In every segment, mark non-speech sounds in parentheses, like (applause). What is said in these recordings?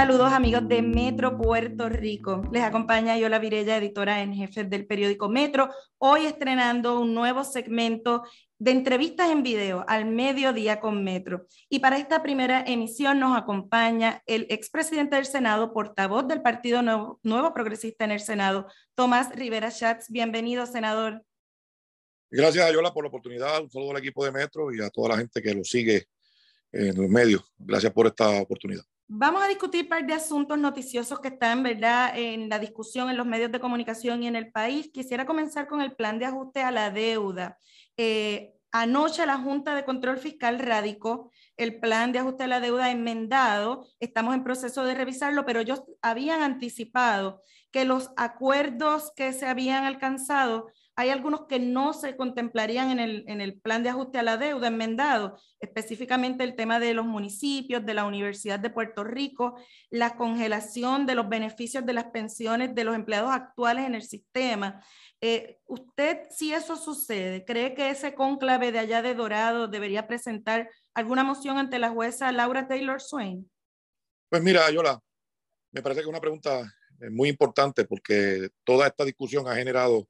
Saludos amigos de Metro Puerto Rico. Les acompaña Yola Virella, editora en jefe del periódico Metro, hoy estrenando un nuevo segmento de entrevistas en video al mediodía con Metro. Y para esta primera emisión nos acompaña el expresidente del Senado, portavoz del Partido Nuevo, Progresista en el Senado, Tomás Rivera Schatz. Bienvenido, senador. Gracias Yola por la oportunidad, un saludo al equipo de Metro y a toda la gente que lo sigue en los medios. Gracias por esta oportunidad. Vamos a discutir un par de asuntos noticiosos que están, ¿verdad?, en la discusión en los medios de comunicación y en el país. Quisiera comenzar con el plan de ajuste a la deuda. Eh, anoche la Junta de Control Fiscal radicó el plan de ajuste a la deuda enmendado. Estamos en proceso de revisarlo, pero ellos habían anticipado que los acuerdos que se habían alcanzado, hay algunos que no se contemplarían en el, plan de ajuste a la deuda enmendado, específicamente el tema de los municipios, de la Universidad de Puerto Rico, la congelación de los beneficios de las pensiones de los empleados actuales en el sistema. Eh, ¿Usted, si eso sucede, cree que ese cónclave de allá de Dorado debería presentar alguna moción ante la jueza Laura Taylor Swain? Pues mira, Yola, me parece que una pregunta es muy importante porque toda esta discusión ha generado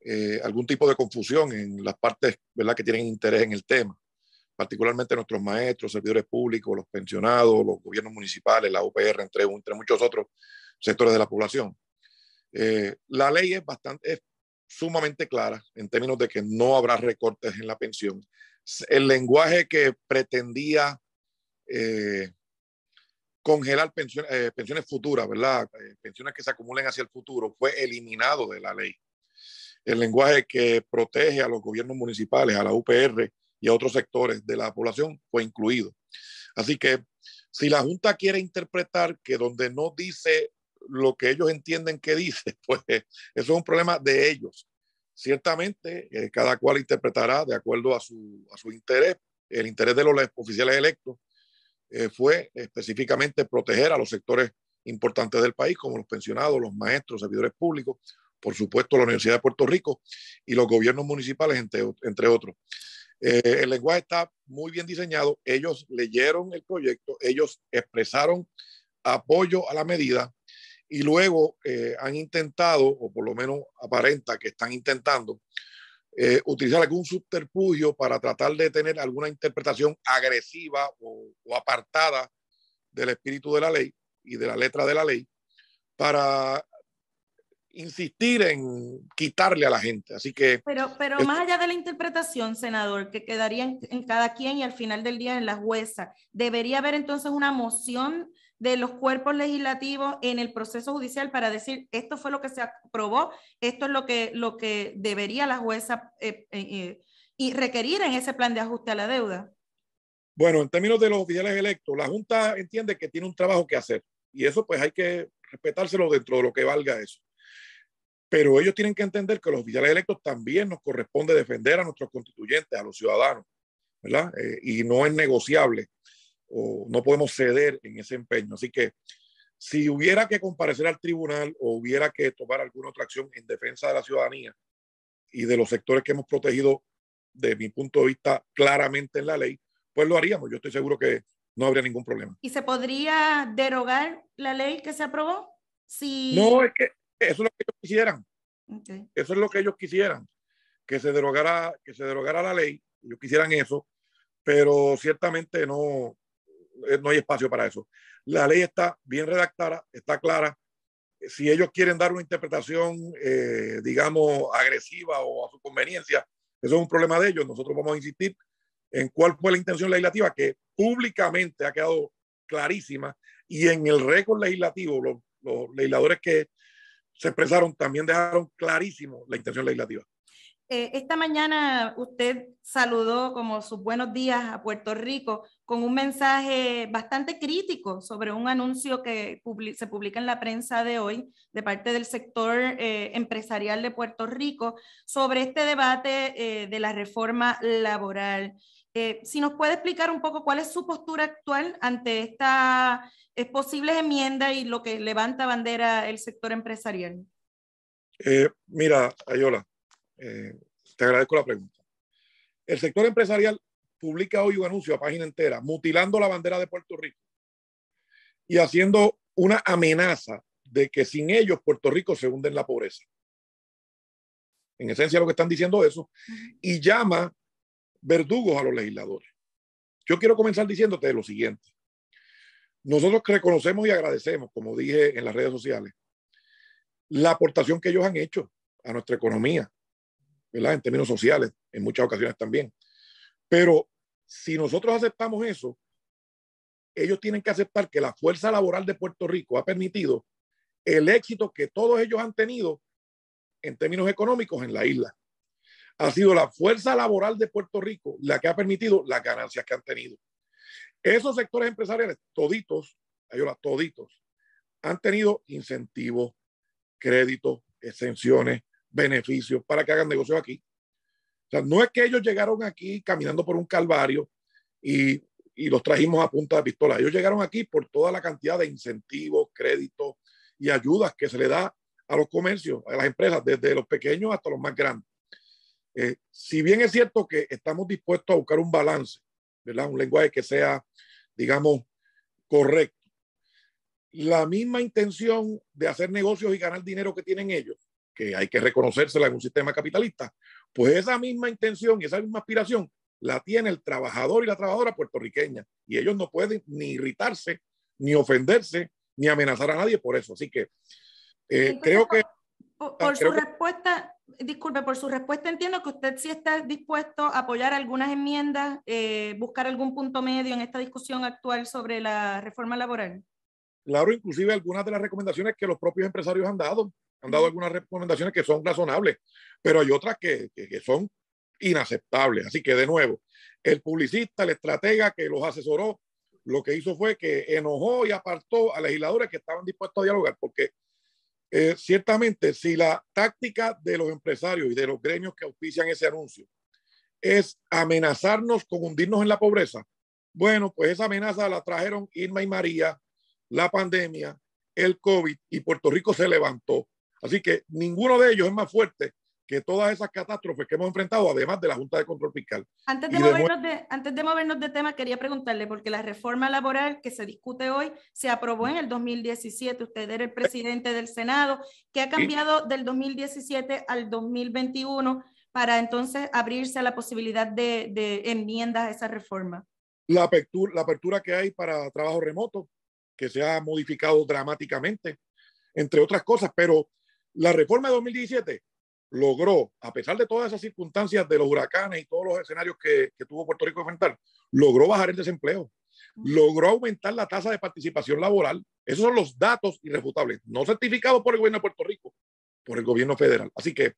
eh, algún tipo de confusión en las partes ¿verdad? que tienen interés en el tema, particularmente nuestros maestros, servidores públicos, los pensionados, los gobiernos municipales, la UPR, entre, entre muchos otros sectores de la población. Eh, la ley es bastante, es sumamente clara en términos de que no habrá recortes en la pensión. El lenguaje que pretendía eh, congelar eh, pensiones, futuras, ¿verdad? Eh, pensiones que se acumulen hacia el futuro, fue eliminado de la ley. El lenguaje que protege a los gobiernos municipales, a la UPR y a otros sectores de la población fue incluido. Así que si la Junta quiere interpretar que donde no dice lo que ellos entienden que dice, (laughs) pues eso es un problema de ellos. Ciertamente, eh, cada cual interpretará de acuerdo a su interés, el interés de los oficiales electos, eh, fue específicamente proteger a los sectores importantes del país, como los pensionados, los maestros, servidores públicos, por supuesto la Universidad de Puerto Rico y los gobiernos municipales, entre, entre otros. Eh, el lenguaje está muy bien diseñado, ellos leyeron el proyecto, ellos expresaron apoyo a la medida y luego eh, han intentado, o por lo menos aparenta que están intentando, eh, utilizar algún subterfugio para tratar de tener alguna interpretación agresiva o, apartada del espíritu de la ley y de la letra de la ley para insistir en quitarle a la gente. Así que... Pero, pero más allá de la interpretación, senador, que quedaría en, en, cada quien y al final del día en la jueza, ¿debería haber entonces una moción de los cuerpos legislativos en el proceso judicial para decir esto fue lo que se aprobó, esto es lo que, lo que debería la jueza eh, eh, eh, y requerir en ese plan de ajuste a la deuda? Bueno, en términos de los oficiales electos, la Junta entiende que tiene un trabajo que hacer y eso pues hay que respetárselo dentro de lo que valga eso. Pero ellos tienen que entender que los oficiales electos también nos corresponde defender a nuestros constituyentes, a los ciudadanos, ¿verdad? y no es negociable o no podemos ceder en ese empeño. Así que si hubiera que comparecer al tribunal o hubiera que tomar alguna otra acción en defensa de la ciudadanía y de los sectores que hemos protegido, de mi punto de vista, claramente en la ley, pues lo haríamos. Yo estoy seguro que no habría ningún problema. ¿Y se podría derogar la ley que se aprobó? Si... No, es que eso es lo que ellos quisieran. Eso es lo que ellos quisieran, que se derogara, que se derogara la ley. Ellos quisieran eso, pero ciertamente no, eh, no hay espacio para eso. La ley está bien redactada, está clara. Si ellos quieren dar una interpretación, eh, digamos, agresiva o a su conveniencia, eso es un problema de ellos. Nosotros vamos a insistir en cuál fue la intención legislativa, que públicamente ha quedado clarísima y en el récord legislativo, los, los legisladores que se expresaron también dejaron clarísimo la intención legislativa. Eh, esta mañana usted saludó como sus buenos días a Puerto Rico con un mensaje bastante crítico sobre un anuncio que se publica en la prensa de hoy de parte del sector eh, empresarial de Puerto Rico sobre este debate eh, de la reforma laboral. si nos puede explicar un poco cuál es su postura actual ante esta posible enmienda y lo que levanta bandera el sector empresarial. mira, Ayola, eh, te agradezco la pregunta. El sector empresarial publica hoy un anuncio a página entera, mutilando la bandera de Puerto Rico y haciendo una amenaza de que sin ellos Puerto Rico se hunde en la pobreza. En esencia lo que están diciendo eso, y llama verdugos a los legisladores. Yo quiero comenzar diciéndote lo siguiente. Nosotros reconocemos y agradecemos, como dije en las redes sociales, la aportación que ellos han hecho a nuestra economía, en términos sociales, en muchas ocasiones también. Pero si nosotros aceptamos eso, ellos tienen que aceptar que la fuerza laboral de Puerto Rico ha permitido el éxito que todos ellos han tenido en términos económicos en la isla. Ha sido la fuerza laboral de Puerto Rico la que ha permitido las ganancias que han tenido. Esos sectores empresariales, toditos, ahora toditos, han tenido incentivos, créditos, exenciones, beneficios para que hagan negocios aquí. O sea, no es que ellos llegaron aquí caminando por un calvario y, los trajimos a punta de pistola. Ellos llegaron aquí por toda la cantidad de incentivos, créditos y ayudas que se le da a los comercios, a las empresas, desde los pequeños hasta los más grandes. Eh, si bien es cierto que estamos dispuestos a buscar un balance, ¿verdad? Un lenguaje que sea, digamos, correcto. La misma intención de hacer negocios y ganar dinero que tienen ellos que hay que reconocérsela en un sistema capitalista, pues esa misma intención y esa misma aspiración la tiene el trabajador y la trabajadora puertorriqueña. Y ellos no pueden ni irritarse, ni ofenderse, ni amenazar a nadie por eso. Así que eh, creo que... Por, ah, su respuesta, disculpe, por su respuesta entiendo que usted sí está dispuesto a apoyar algunas enmiendas, eh, buscar algún punto medio en esta discusión actual sobre la reforma laboral. Claro, inclusive algunas de las recomendaciones que los propios empresarios han dado han dado algunas recomendaciones que son razonables, pero hay otras que, son inaceptables. Así que de nuevo, el publicista, el estratega que los asesoró, lo que hizo fue que enojó y apartó a legisladores que estaban dispuestos a dialogar, porque eh, ciertamente si la táctica de los empresarios y de los gremios que auspician ese anuncio es amenazarnos con hundirnos en la pobreza, bueno, pues esa amenaza la trajeron Irma y María, la pandemia, el COVID y Puerto Rico se levantó. Así que ninguno de ellos es más fuerte que todas esas catástrofes que hemos enfrentado, además de la Junta de Control Fiscal. Antes de, movernos de, antes de movernos de tema, quería preguntarle, porque la reforma laboral que se discute hoy se aprobó en el 2017, usted era el presidente del Senado, que ha cambiado del 2017 al 2021 para entonces abrirse a la posibilidad de, de enmiendas a esa reforma? La apertura, la apertura que hay para trabajo remoto, que se ha modificado dramáticamente, entre otras cosas, pero la reforma de 2017 logró, a pesar de todas esas circunstancias de los huracanes y todos los escenarios que, tuvo Puerto Rico que enfrentar, logró bajar el desempleo, logró aumentar la tasa de participación laboral. Esos son los datos irrefutables, no certificados por el gobierno de Puerto Rico, por el gobierno federal. Así que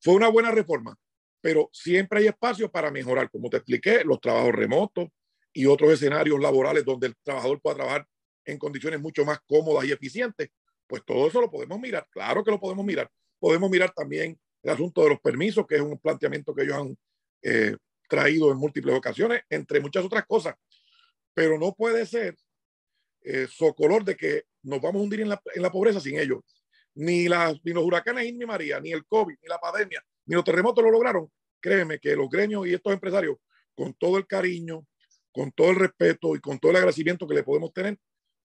fue una buena reforma, pero siempre hay espacio para mejorar, como te expliqué, los trabajos remotos y otros escenarios laborales donde el trabajador pueda trabajar en condiciones mucho más cómodas y eficientes, pues todo eso lo podemos mirar, claro que lo podemos mirar. Podemos mirar también el asunto de los permisos, que es un planteamiento que ellos han eh, traído en múltiples ocasiones, entre muchas otras cosas. Pero no puede ser eh, socolor de que nos vamos a hundir en la, pobreza sin ellos. Ni, los huracanes Irma María, ni el COVID, ni la pandemia, ni los terremotos lo lograron. Créeme que los gremios y estos empresarios, con todo el cariño, con todo el respeto y con todo el agradecimiento que le podemos tener,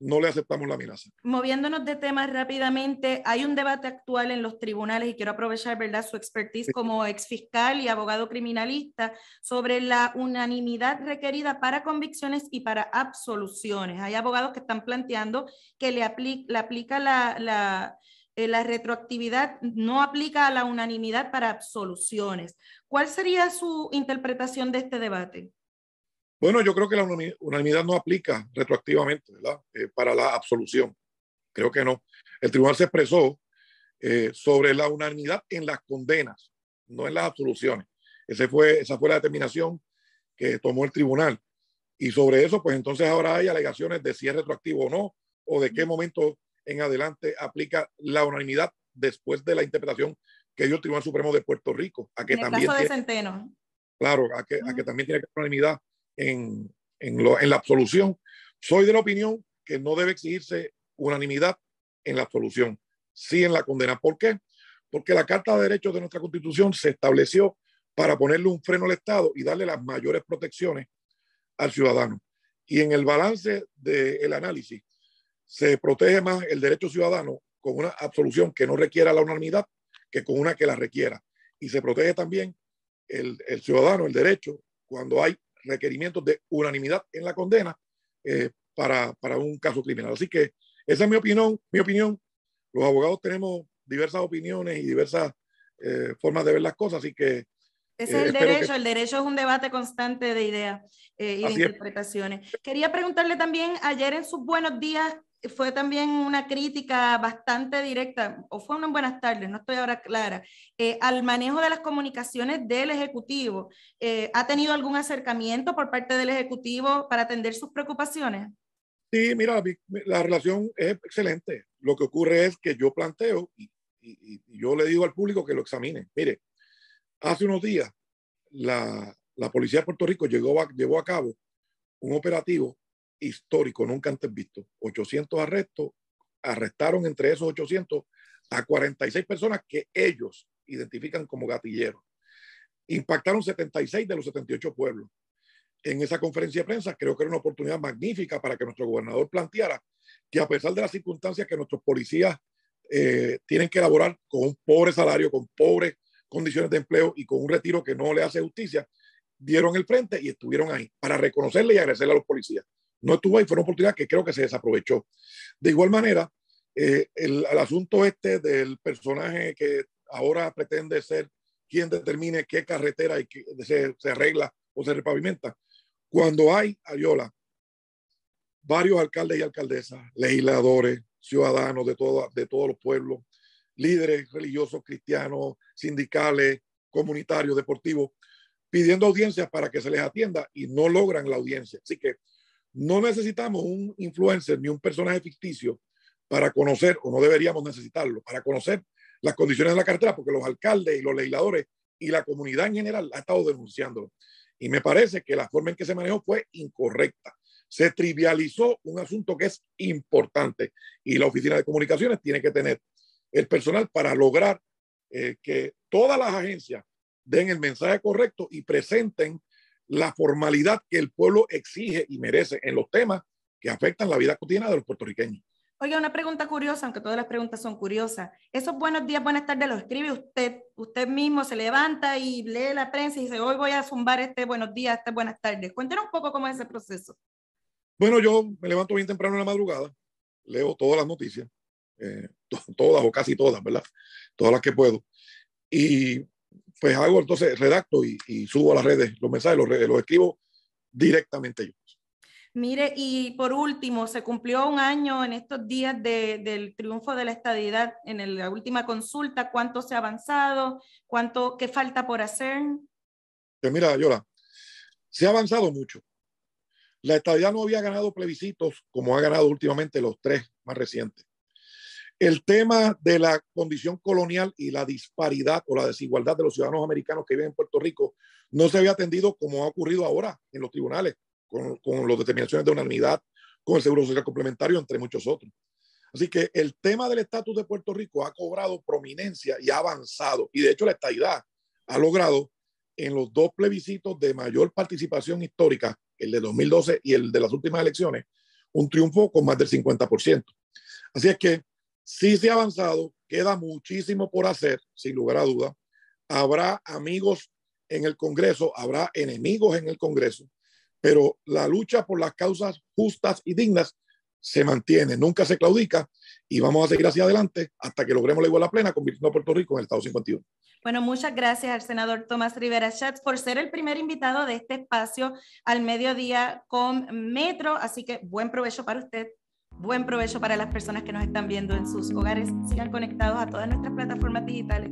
no le aceptamos la amenaza. Moviéndonos de temas rápidamente, hay un debate actual en los tribunales y quiero aprovechar ¿verdad? su expertise como como fiscal y abogado criminalista sobre la unanimidad requerida para convicciones y para absoluciones. Hay abogados que están planteando que le, aplica la, eh, la retroactividad no aplica a la unanimidad para absoluciones. ¿Cuál sería su interpretación de este debate? Bueno, yo creo que la unanimidad no aplica retroactivamente ¿verdad? Eh, para la absolución. Creo que no. El tribunal se expresó eh, sobre la unanimidad en las condenas, no en las absoluciones. Ese fue, esa fue la determinación que tomó el tribunal. Y sobre eso, pues entonces ahora hay alegaciones de si es retroactivo o no, o de qué momento en adelante aplica la unanimidad después de la interpretación que dio el Tribunal Supremo de Puerto Rico. A que en el también caso de Centeno. Claro, a que, a que también tiene que haber unanimidad en, la absolución. Soy de la opinión que no debe exigirse unanimidad en la absolución, sí en la condena. ¿Por qué? Porque la Carta de Derechos de nuestra Constitución se estableció para ponerle un freno al Estado y darle las mayores protecciones al ciudadano. Y en el balance del análisis, se protege más el derecho ciudadano con una absolución que no requiera la unanimidad que con una que la requiera. Y se protege también el ciudadano, el derecho, cuando hay requerimientos de unanimidad en la condena eh, para, para, un caso criminal. Así que esa es mi opinión. Mi opinión. Los abogados tenemos diversas opiniones y diversas eh, formas de ver las cosas, así que ese es el eh, derecho, el derecho es un debate constante de ideas y de interpretaciones. Quería preguntarle también, ayer en sus buenos días fue también una crítica bastante directa, o fue una buenas tardes, no estoy ahora clara, eh, al manejo de las comunicaciones del Ejecutivo. Eh, ¿Ha tenido algún acercamiento por parte del Ejecutivo para atender sus preocupaciones? Sí, mira, la relación es excelente. Lo que ocurre es que yo planteo y, yo le digo al público que lo examine. Mire, hace unos días la, Policía de Puerto Rico llegó llevó a cabo un operativo histórico nunca antes visto. 800 arrestos, arrestaron entre esos 800 a 46 personas que ellos identifican como gatilleros. Impactaron 76 de los 78 pueblos. En esa conferencia de prensa creo que era una oportunidad magnífica para que nuestro gobernador planteara que a pesar de las circunstancias que nuestros policías eh, tienen que elaborar con un pobre salario, con pobres condiciones de empleo y con un retiro que no le hace justicia, dieron el frente y estuvieron ahí para reconocerle y agradecerle a los policías no estuvo ahí, fue una oportunidad que creo que se desaprovechó. De igual manera, eh, el, asunto este del personaje que ahora pretende ser quien determine qué carretera y se, arregla o se repavimenta. Cuando hay Ariola, varios alcaldes y alcaldesas, legisladores, ciudadanos de, de todos los pueblos, líderes religiosos, cristianos, sindicales, comunitarios, deportivos, pidiendo audiencias para que se les atienda y no logran la audiencia. Así que no necesitamos un influencer ni un personaje ficticio para conocer, o no deberíamos necesitarlo, para conocer las condiciones de la cartera, porque los alcaldes y los legisladores y la comunidad en general ha estado denunciándolo. Y me parece que la forma en que se manejó fue incorrecta. Se trivializó un asunto que es importante y la Oficina de Comunicaciones tiene que tener el personal para lograr eh, que todas las agencias den el mensaje correcto y presenten la formalidad que el pueblo exige y merece en los temas que afectan la vida cotidiana de los puertorriqueños. Oiga, una pregunta curiosa, aunque todas las preguntas son curiosas. Esos buenos días, buenas tardes los escribe usted, usted mismo se levanta y lee la prensa y dice, hoy voy a zumbar este buenos días, este buenas tardes. Cuéntenos un poco cómo es ese proceso. Bueno, yo me levanto bien temprano en la madrugada, leo todas las noticias, eh, todas o casi todas, ¿verdad? Todas las que puedo. Y pues hago entonces, redacto y, subo a las redes los mensajes, los, escribo directamente yo. Mire, y por último, se cumplió un año en estos días del triunfo de la estadidad en la última consulta. ¿Cuánto se ha avanzado? ¿Cuánto, ¿Qué falta por hacer? Pues mira, Yola, se ha avanzado mucho. La estadidad no había ganado plebiscitos como ha ganado últimamente los tres más recientes. El tema de la condición colonial y la disparidad o la desigualdad de los ciudadanos americanos que viven en Puerto Rico no se había atendido como ha ocurrido ahora en los tribunales, con, con las determinaciones de unanimidad, con el Seguro Social Complementario, entre muchos otros. Así que el tema del estatus de Puerto Rico ha cobrado prominencia y ha avanzado. Y de hecho la estadidad ha logrado en los dos plebiscitos de mayor participación histórica, el de 2012 y el de las últimas elecciones, un triunfo con más del 50%. Así es que Sí se ha avanzado, queda muchísimo por hacer, sin lugar a duda. Habrá amigos en el Congreso, habrá enemigos en el Congreso, pero la lucha por las causas justas y dignas se mantiene, nunca se claudica y vamos a seguir hacia adelante hasta que logremos la igualdad plena convirtiendo a Puerto Rico en el Estado 51. Bueno, muchas gracias al senador Tomás Rivera Schatz por ser el primer invitado de este espacio al mediodía con Metro, así que buen provecho para usted. Buen provecho para las personas que nos están viendo en sus hogares. Sigan conectados a todas nuestras plataformas digitales.